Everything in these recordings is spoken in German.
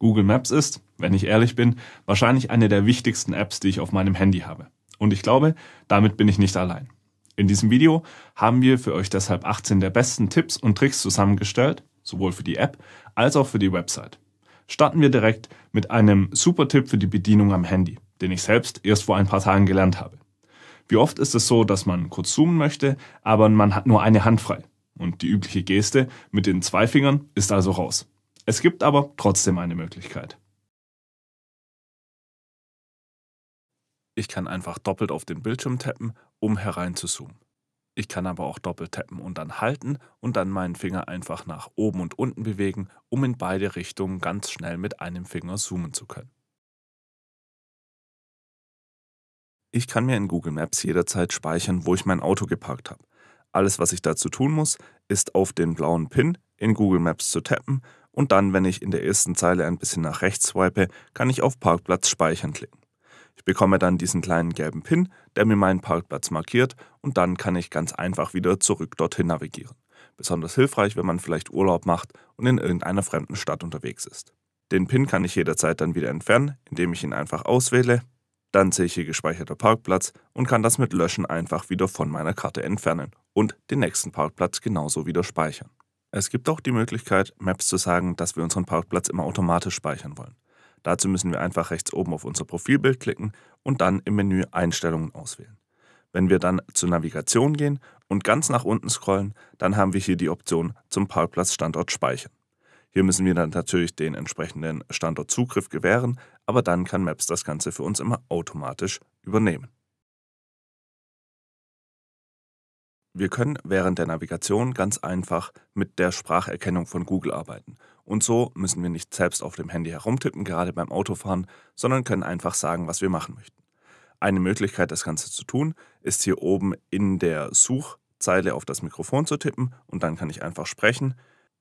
Google Maps ist, wenn ich ehrlich bin, wahrscheinlich eine der wichtigsten Apps, die ich auf meinem Handy habe. Und ich glaube, damit bin ich nicht allein. In diesem Video haben wir für euch deshalb 18 der besten Tipps und Tricks zusammengestellt, sowohl für die App als auch für die Website. Starten wir direkt mit einem super Tipp für die Bedienung am Handy, den ich selbst erst vor ein paar Tagen gelernt habe. Wie oft ist es so, dass man kurz zoomen möchte, aber man hat nur eine Hand frei. Und die übliche Geste mit den zwei Fingern ist also raus. Es gibt aber trotzdem eine Möglichkeit. Ich kann einfach doppelt auf den Bildschirm tappen, um herein zu zoomen. Ich kann aber auch doppelt tappen und dann halten und dann meinen Finger einfach nach oben und unten bewegen, um in beide Richtungen ganz schnell mit einem Finger zoomen zu können. Ich kann mir in Google Maps jederzeit speichern, wo ich mein Auto geparkt habe. Alles, was ich dazu tun muss, ist auf den blauen Pin in Google Maps zu tappen und dann, wenn ich in der ersten Zeile ein bisschen nach rechts swipe, kann ich auf Parkplatz speichern klicken. Ich bekomme dann diesen kleinen gelben Pin, der mir meinen Parkplatz markiert und dann kann ich ganz einfach wieder zurück dorthin navigieren. Besonders hilfreich, wenn man vielleicht Urlaub macht und in irgendeiner fremden Stadt unterwegs ist. Den Pin kann ich jederzeit dann wieder entfernen, indem ich ihn einfach auswähle. Dann sehe ich hier gespeicherter Parkplatz und kann das mit Löschen einfach wieder von meiner Karte entfernen und den nächsten Parkplatz genauso wieder speichern. Es gibt auch die Möglichkeit, Maps zu sagen, dass wir unseren Parkplatz immer automatisch speichern wollen. Dazu müssen wir einfach rechts oben auf unser Profilbild klicken und dann im Menü Einstellungen auswählen. Wenn wir dann zur Navigation gehen und ganz nach unten scrollen, dann haben wir hier die Option zum Parkplatzstandort speichern. Hier müssen wir dann natürlich den entsprechenden Standortzugriff gewähren, aber dann kann Maps das Ganze für uns immer automatisch übernehmen. Wir können während der Navigation ganz einfach mit der Spracherkennung von Google arbeiten. Und so müssen wir nicht selbst auf dem Handy herumtippen, gerade beim Autofahren, sondern können einfach sagen, was wir machen möchten. Eine Möglichkeit, das Ganze zu tun, ist hier oben in der Suchzeile auf das Mikrofon zu tippen und dann kann ich einfach sprechen.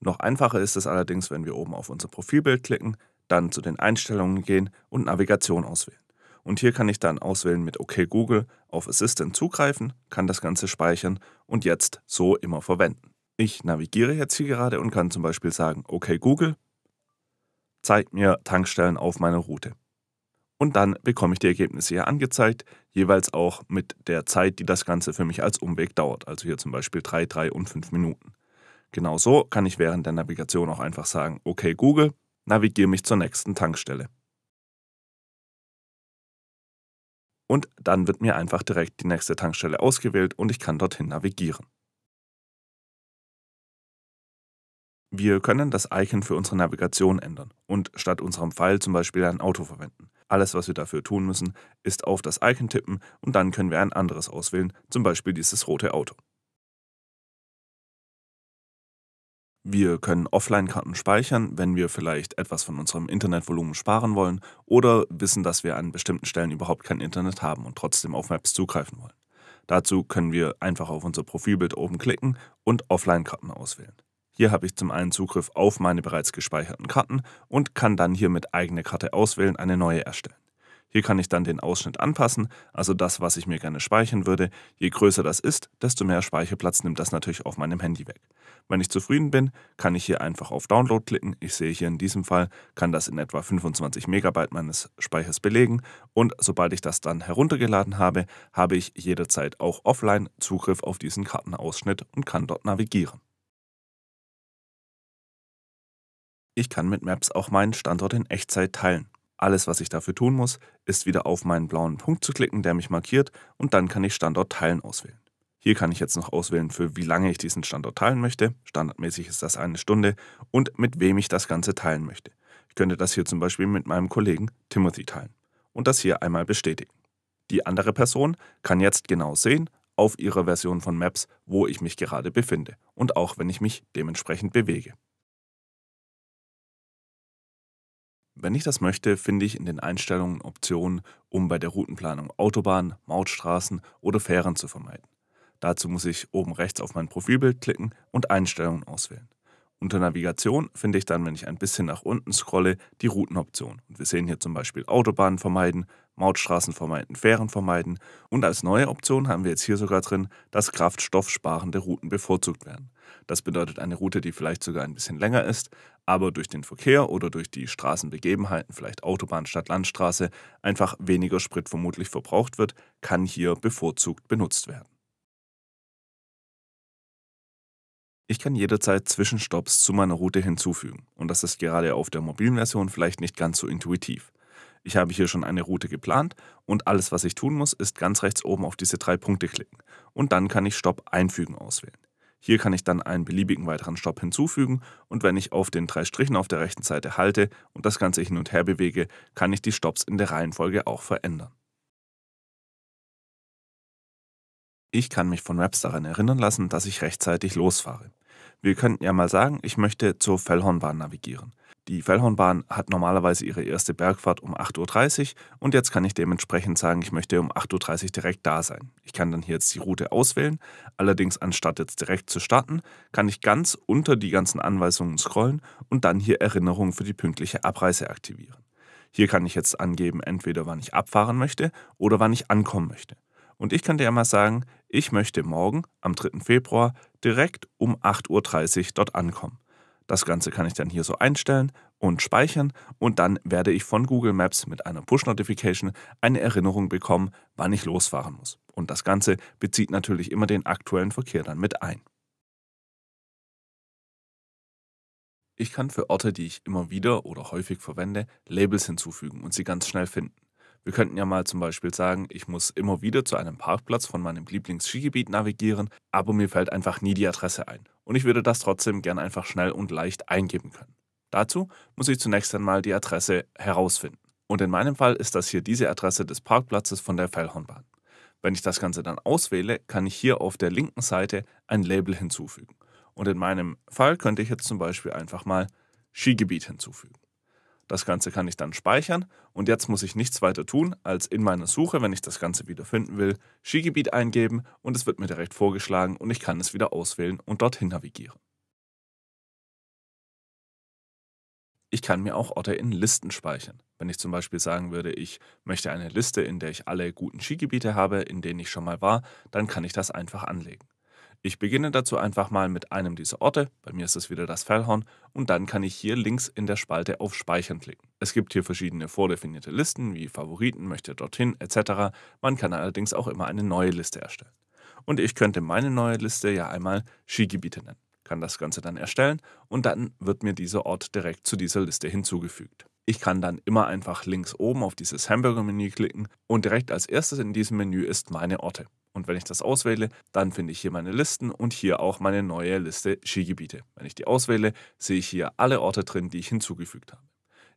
Noch einfacher ist es allerdings, wenn wir oben auf unser Profilbild klicken, dann zu den Einstellungen gehen und Navigation auswählen. Und hier kann ich dann auswählen mit OK Google auf Assistant zugreifen, kann das Ganze speichern und jetzt so immer verwenden. Ich navigiere jetzt hier gerade und kann zum Beispiel sagen, OK Google, zeigt mir Tankstellen auf meiner Route. Und dann bekomme ich die Ergebnisse hier angezeigt, jeweils auch mit der Zeit, die das Ganze für mich als Umweg dauert. Also hier zum Beispiel 3, 3 und 5 Minuten. Genauso kann ich während der Navigation auch einfach sagen, OK Google, navigiere mich zur nächsten Tankstelle. und dann wird mir einfach direkt die nächste Tankstelle ausgewählt und ich kann dorthin navigieren. Wir können das Icon für unsere Navigation ändern und statt unserem Pfeil zum Beispiel ein Auto verwenden. Alles, was wir dafür tun müssen, ist auf das Icon tippen und dann können wir ein anderes auswählen, zum Beispiel dieses rote Auto. Wir können Offline-Karten speichern, wenn wir vielleicht etwas von unserem Internetvolumen sparen wollen oder wissen, dass wir an bestimmten Stellen überhaupt kein Internet haben und trotzdem auf Maps zugreifen wollen. Dazu können wir einfach auf unser Profilbild oben klicken und Offline-Karten auswählen. Hier habe ich zum einen Zugriff auf meine bereits gespeicherten Karten und kann dann hier mit eigener Karte auswählen eine neue erstellen. Hier kann ich dann den Ausschnitt anpassen, also das, was ich mir gerne speichern würde. Je größer das ist, desto mehr Speicherplatz nimmt das natürlich auf meinem Handy weg. Wenn ich zufrieden bin, kann ich hier einfach auf Download klicken. Ich sehe hier in diesem Fall, kann das in etwa 25 Megabyte meines Speichers belegen und sobald ich das dann heruntergeladen habe, habe ich jederzeit auch offline Zugriff auf diesen Kartenausschnitt und kann dort navigieren. Ich kann mit Maps auch meinen Standort in Echtzeit teilen. Alles, was ich dafür tun muss, ist wieder auf meinen blauen Punkt zu klicken, der mich markiert, und dann kann ich Standort teilen auswählen. Hier kann ich jetzt noch auswählen, für wie lange ich diesen Standort teilen möchte. Standardmäßig ist das eine Stunde und mit wem ich das Ganze teilen möchte. Ich könnte das hier zum Beispiel mit meinem Kollegen Timothy teilen und das hier einmal bestätigen. Die andere Person kann jetzt genau sehen, auf ihrer Version von Maps, wo ich mich gerade befinde und auch wenn ich mich dementsprechend bewege. Wenn ich das möchte, finde ich in den Einstellungen Optionen, um bei der Routenplanung Autobahnen, Mautstraßen oder Fähren zu vermeiden. Dazu muss ich oben rechts auf mein Profilbild klicken und Einstellungen auswählen. Unter Navigation finde ich dann, wenn ich ein bisschen nach unten scrolle, die Routenoption. Und wir sehen hier zum Beispiel Autobahnen vermeiden, Mautstraßen vermeiden, Fähren vermeiden. Und als neue Option haben wir jetzt hier sogar drin, dass kraftstoffsparende Routen bevorzugt werden. Das bedeutet eine Route, die vielleicht sogar ein bisschen länger ist, aber durch den Verkehr oder durch die Straßenbegebenheiten, vielleicht Autobahn statt Landstraße, einfach weniger Sprit vermutlich verbraucht wird, kann hier bevorzugt benutzt werden. Ich kann jederzeit Zwischenstopps zu meiner Route hinzufügen und das ist gerade auf der mobilen Version vielleicht nicht ganz so intuitiv. Ich habe hier schon eine Route geplant und alles, was ich tun muss, ist ganz rechts oben auf diese drei Punkte klicken und dann kann ich Stopp einfügen auswählen. Hier kann ich dann einen beliebigen weiteren Stopp hinzufügen und wenn ich auf den drei Strichen auf der rechten Seite halte und das Ganze hin und her bewege, kann ich die Stops in der Reihenfolge auch verändern. Ich kann mich von Webs daran erinnern lassen, dass ich rechtzeitig losfahre. Wir könnten ja mal sagen, ich möchte zur Fellhornbahn navigieren. Die Fellhornbahn hat normalerweise ihre erste Bergfahrt um 8.30 Uhr und jetzt kann ich dementsprechend sagen, ich möchte um 8.30 Uhr direkt da sein. Ich kann dann hier jetzt die Route auswählen, allerdings anstatt jetzt direkt zu starten, kann ich ganz unter die ganzen Anweisungen scrollen und dann hier Erinnerungen für die pünktliche Abreise aktivieren. Hier kann ich jetzt angeben, entweder wann ich abfahren möchte oder wann ich ankommen möchte. Und ich kann dir mal sagen, ich möchte morgen, am 3. Februar, direkt um 8.30 Uhr dort ankommen. Das Ganze kann ich dann hier so einstellen und speichern und dann werde ich von Google Maps mit einer Push-Notification eine Erinnerung bekommen, wann ich losfahren muss. Und das Ganze bezieht natürlich immer den aktuellen Verkehr dann mit ein. Ich kann für Orte, die ich immer wieder oder häufig verwende, Labels hinzufügen und sie ganz schnell finden. Wir könnten ja mal zum Beispiel sagen, ich muss immer wieder zu einem Parkplatz von meinem Lieblingsskigebiet navigieren, aber mir fällt einfach nie die Adresse ein. Und ich würde das trotzdem gern einfach schnell und leicht eingeben können. Dazu muss ich zunächst einmal die Adresse herausfinden. Und in meinem Fall ist das hier diese Adresse des Parkplatzes von der Fellhornbahn. Wenn ich das Ganze dann auswähle, kann ich hier auf der linken Seite ein Label hinzufügen. Und in meinem Fall könnte ich jetzt zum Beispiel einfach mal Skigebiet hinzufügen. Das Ganze kann ich dann speichern und jetzt muss ich nichts weiter tun, als in meiner Suche, wenn ich das Ganze wieder finden will, Skigebiet eingeben und es wird mir direkt vorgeschlagen und ich kann es wieder auswählen und dorthin navigieren. Ich kann mir auch Orte in Listen speichern. Wenn ich zum Beispiel sagen würde, ich möchte eine Liste, in der ich alle guten Skigebiete habe, in denen ich schon mal war, dann kann ich das einfach anlegen. Ich beginne dazu einfach mal mit einem dieser Orte, bei mir ist es wieder das Fellhorn, und dann kann ich hier links in der Spalte auf Speichern klicken. Es gibt hier verschiedene vordefinierte Listen, wie Favoriten, möchte dorthin, etc. Man kann allerdings auch immer eine neue Liste erstellen. Und ich könnte meine neue Liste ja einmal Skigebiete nennen, kann das Ganze dann erstellen und dann wird mir dieser Ort direkt zu dieser Liste hinzugefügt. Ich kann dann immer einfach links oben auf dieses Hamburger-Menü klicken und direkt als erstes in diesem Menü ist meine Orte. Und wenn ich das auswähle, dann finde ich hier meine Listen und hier auch meine neue Liste Skigebiete. Wenn ich die auswähle, sehe ich hier alle Orte drin, die ich hinzugefügt habe.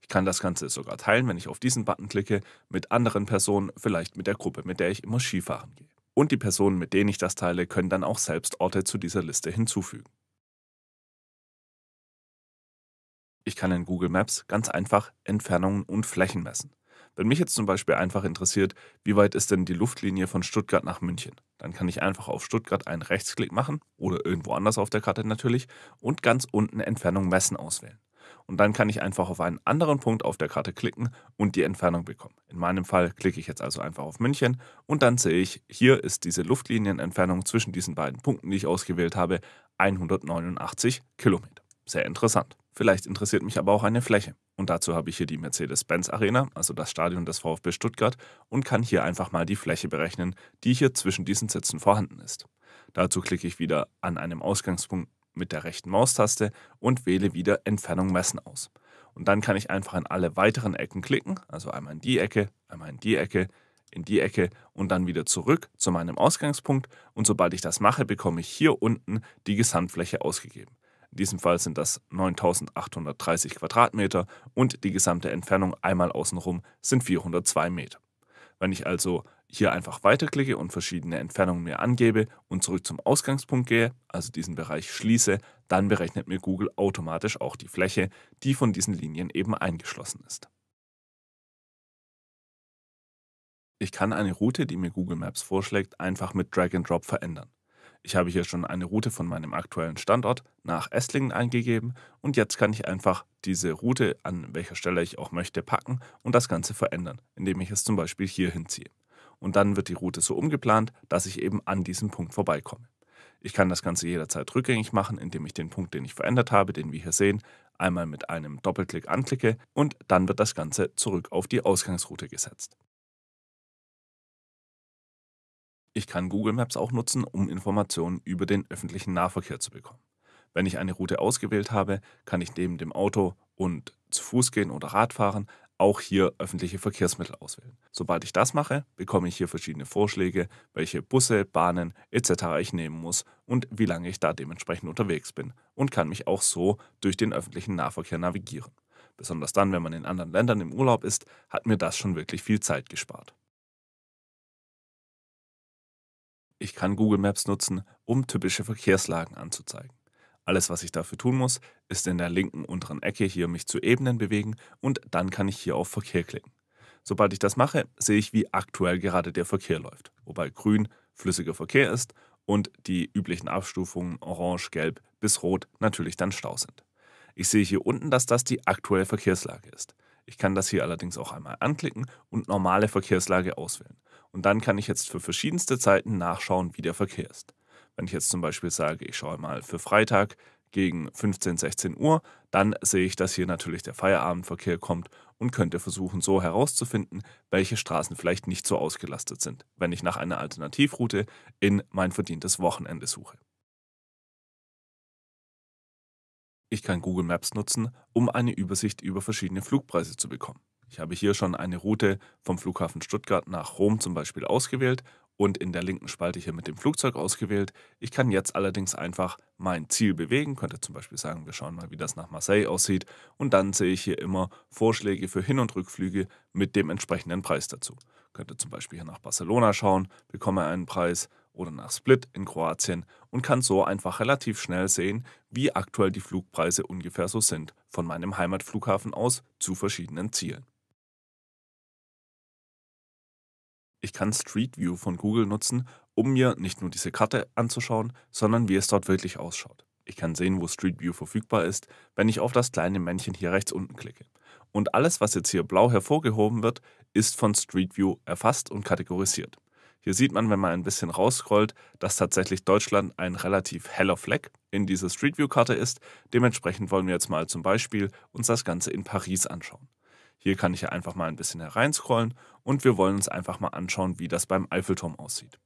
Ich kann das Ganze sogar teilen, wenn ich auf diesen Button klicke, mit anderen Personen, vielleicht mit der Gruppe, mit der ich immer Skifahren gehe. Und die Personen, mit denen ich das teile, können dann auch selbst Orte zu dieser Liste hinzufügen. Ich kann in Google Maps ganz einfach Entfernungen und Flächen messen. Wenn mich jetzt zum Beispiel einfach interessiert, wie weit ist denn die Luftlinie von Stuttgart nach München, dann kann ich einfach auf Stuttgart einen Rechtsklick machen oder irgendwo anders auf der Karte natürlich und ganz unten Entfernung messen auswählen. Und dann kann ich einfach auf einen anderen Punkt auf der Karte klicken und die Entfernung bekommen. In meinem Fall klicke ich jetzt also einfach auf München und dann sehe ich, hier ist diese Luftlinienentfernung zwischen diesen beiden Punkten, die ich ausgewählt habe, 189 Kilometer. Sehr interessant. Vielleicht interessiert mich aber auch eine Fläche. Und dazu habe ich hier die Mercedes-Benz Arena, also das Stadion des VfB Stuttgart, und kann hier einfach mal die Fläche berechnen, die hier zwischen diesen Sitzen vorhanden ist. Dazu klicke ich wieder an einem Ausgangspunkt mit der rechten Maustaste und wähle wieder Entfernung messen aus. Und dann kann ich einfach in alle weiteren Ecken klicken, also einmal in die Ecke, einmal in die Ecke, in die Ecke und dann wieder zurück zu meinem Ausgangspunkt. Und sobald ich das mache, bekomme ich hier unten die Gesamtfläche ausgegeben. In diesem Fall sind das 9830 Quadratmeter und die gesamte Entfernung einmal außenrum sind 402 Meter. Wenn ich also hier einfach weiterklicke und verschiedene Entfernungen mir angebe und zurück zum Ausgangspunkt gehe, also diesen Bereich schließe, dann berechnet mir Google automatisch auch die Fläche, die von diesen Linien eben eingeschlossen ist. Ich kann eine Route, die mir Google Maps vorschlägt, einfach mit Drag and Drop verändern. Ich habe hier schon eine Route von meinem aktuellen Standort nach Esslingen eingegeben und jetzt kann ich einfach diese Route, an welcher Stelle ich auch möchte, packen und das Ganze verändern, indem ich es zum Beispiel hier hinziehe. Und dann wird die Route so umgeplant, dass ich eben an diesem Punkt vorbeikomme. Ich kann das Ganze jederzeit rückgängig machen, indem ich den Punkt, den ich verändert habe, den wir hier sehen, einmal mit einem Doppelklick anklicke und dann wird das Ganze zurück auf die Ausgangsroute gesetzt. Ich kann Google Maps auch nutzen, um Informationen über den öffentlichen Nahverkehr zu bekommen. Wenn ich eine Route ausgewählt habe, kann ich neben dem Auto und zu Fuß gehen oder Rad fahren auch hier öffentliche Verkehrsmittel auswählen. Sobald ich das mache, bekomme ich hier verschiedene Vorschläge, welche Busse, Bahnen etc. ich nehmen muss und wie lange ich da dementsprechend unterwegs bin und kann mich auch so durch den öffentlichen Nahverkehr navigieren. Besonders dann, wenn man in anderen Ländern im Urlaub ist, hat mir das schon wirklich viel Zeit gespart. Ich kann Google Maps nutzen, um typische Verkehrslagen anzuzeigen. Alles, was ich dafür tun muss, ist in der linken unteren Ecke hier mich zu Ebenen bewegen und dann kann ich hier auf Verkehr klicken. Sobald ich das mache, sehe ich, wie aktuell gerade der Verkehr läuft, wobei grün flüssiger Verkehr ist und die üblichen Abstufungen orange, gelb bis rot natürlich dann Stau sind. Ich sehe hier unten, dass das die aktuelle Verkehrslage ist. Ich kann das hier allerdings auch einmal anklicken und normale Verkehrslage auswählen. Und dann kann ich jetzt für verschiedenste Zeiten nachschauen, wie der Verkehr ist. Wenn ich jetzt zum Beispiel sage, ich schaue mal für Freitag gegen 15, 16 Uhr, dann sehe ich, dass hier natürlich der Feierabendverkehr kommt und könnte versuchen, so herauszufinden, welche Straßen vielleicht nicht so ausgelastet sind, wenn ich nach einer Alternativroute in mein verdientes Wochenende suche. Ich kann Google Maps nutzen, um eine Übersicht über verschiedene Flugpreise zu bekommen. Ich habe hier schon eine Route vom Flughafen Stuttgart nach Rom zum Beispiel ausgewählt und in der linken Spalte hier mit dem Flugzeug ausgewählt. Ich kann jetzt allerdings einfach mein Ziel bewegen, könnte zum Beispiel sagen, wir schauen mal, wie das nach Marseille aussieht und dann sehe ich hier immer Vorschläge für Hin- und Rückflüge mit dem entsprechenden Preis dazu. Könnte zum Beispiel hier nach Barcelona schauen, bekomme einen Preis oder nach Split in Kroatien und kann so einfach relativ schnell sehen, wie aktuell die Flugpreise ungefähr so sind, von meinem Heimatflughafen aus zu verschiedenen Zielen. ich kann Street View von Google nutzen, um mir nicht nur diese Karte anzuschauen, sondern wie es dort wirklich ausschaut. Ich kann sehen, wo Street View verfügbar ist, wenn ich auf das kleine Männchen hier rechts unten klicke. Und alles, was jetzt hier blau hervorgehoben wird, ist von Street View erfasst und kategorisiert. Hier sieht man, wenn man ein bisschen rausscrollt, dass tatsächlich Deutschland ein relativ heller Fleck in dieser Street View-Karte ist. Dementsprechend wollen wir jetzt mal zum Beispiel uns das Ganze in Paris anschauen. Hier kann ich ja einfach mal ein bisschen hereinscrollen und wir wollen uns einfach mal anschauen, wie das beim Eiffelturm aussieht.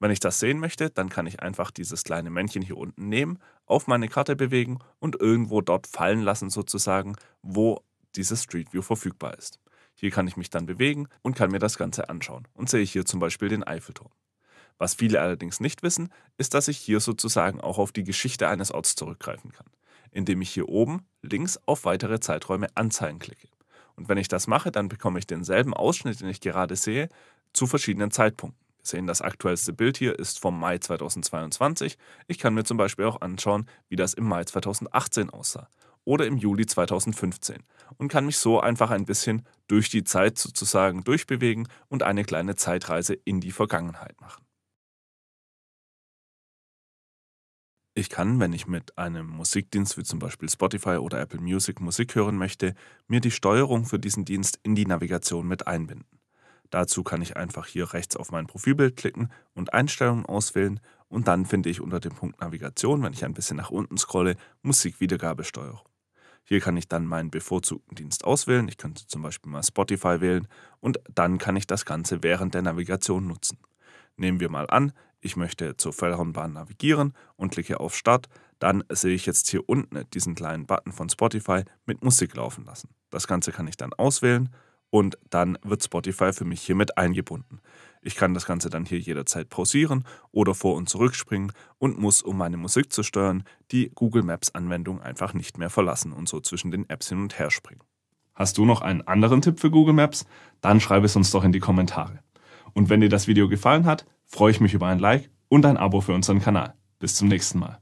Wenn ich das sehen möchte, dann kann ich einfach dieses kleine Männchen hier unten nehmen, auf meine Karte bewegen und irgendwo dort fallen lassen sozusagen, wo dieses Street View verfügbar ist. Hier kann ich mich dann bewegen und kann mir das Ganze anschauen und sehe hier zum Beispiel den Eiffelturm. Was viele allerdings nicht wissen, ist, dass ich hier sozusagen auch auf die Geschichte eines Orts zurückgreifen kann, indem ich hier oben links auf weitere Zeiträume anzeigen klicke. Und wenn ich das mache, dann bekomme ich denselben Ausschnitt, den ich gerade sehe, zu verschiedenen Zeitpunkten. Wir sehen, das aktuellste Bild hier ist vom Mai 2022. Ich kann mir zum Beispiel auch anschauen, wie das im Mai 2018 aussah oder im Juli 2015 und kann mich so einfach ein bisschen durch die Zeit sozusagen durchbewegen und eine kleine Zeitreise in die Vergangenheit machen. Ich kann, wenn ich mit einem Musikdienst wie zum Beispiel Spotify oder Apple Music Musik hören möchte, mir die Steuerung für diesen Dienst in die Navigation mit einbinden. Dazu kann ich einfach hier rechts auf mein Profilbild klicken und Einstellungen auswählen und dann finde ich unter dem Punkt Navigation, wenn ich ein bisschen nach unten scrolle, Musikwiedergabesteuerung. Hier kann ich dann meinen bevorzugten Dienst auswählen. Ich könnte zum Beispiel mal Spotify wählen und dann kann ich das Ganze während der Navigation nutzen. Nehmen wir mal an, ich möchte zur Föllhornbahn navigieren und klicke auf Start, dann sehe ich jetzt hier unten diesen kleinen Button von Spotify mit Musik laufen lassen. Das Ganze kann ich dann auswählen und dann wird Spotify für mich hiermit eingebunden. Ich kann das Ganze dann hier jederzeit pausieren oder vor- und zurückspringen und muss, um meine Musik zu steuern, die Google Maps-Anwendung einfach nicht mehr verlassen und so zwischen den Apps hin und her springen. Hast du noch einen anderen Tipp für Google Maps? Dann schreib es uns doch in die Kommentare. Und wenn dir das Video gefallen hat, freue ich mich über ein Like und ein Abo für unseren Kanal. Bis zum nächsten Mal.